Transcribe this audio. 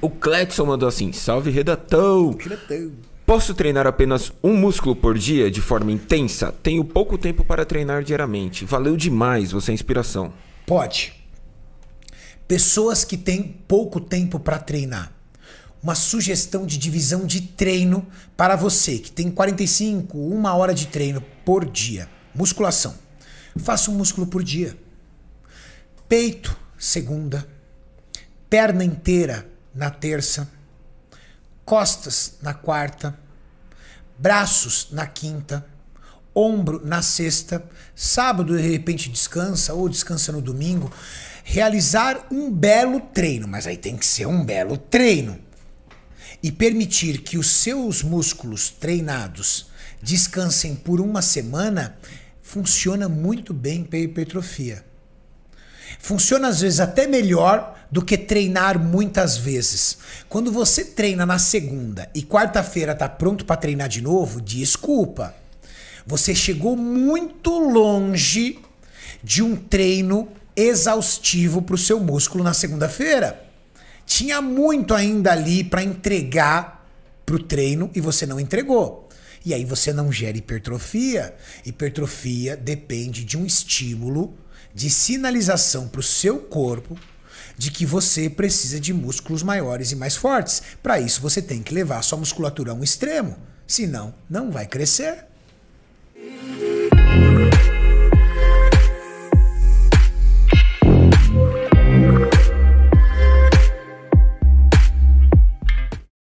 O Cletson mandou assim: salve redatão! Redatão! Posso treinar apenas um músculo por dia de forma intensa? Tenho pouco tempo para treinar diariamente. Valeu demais, você é inspiração. Pode. Pessoas que têm pouco tempo para treinar. Uma sugestão de divisão de treino para você que tem 45, uma hora de treino por dia. Musculação. Faça um músculo por dia. Peito, segunda. Perna inteira, na terça, costas na quarta, braços na quinta, ombro na sexta, sábado de repente descansa ou descansa no domingo, realizar um belo treino, mas aí tem que ser um belo treino. E permitir que os seus músculos treinados descansem por uma semana funciona muito bem para a hipertrofia. Funciona às vezes até melhor do que treinar muitas vezes. Quando você treina na segunda e quarta-feira tá pronto para treinar de novo, desculpa. Você chegou muito longe de um treino exaustivo para o seu músculo na segunda-feira. Tinha muito ainda ali para entregar para o treino e você não entregou. E aí você não gera hipertrofia. Hipertrofia depende de um estímulo de sinalização para o seu corpo de que você precisa de músculos maiores e mais fortes. Para isso, você tem que levar sua musculatura a um extremo, senão não vai crescer.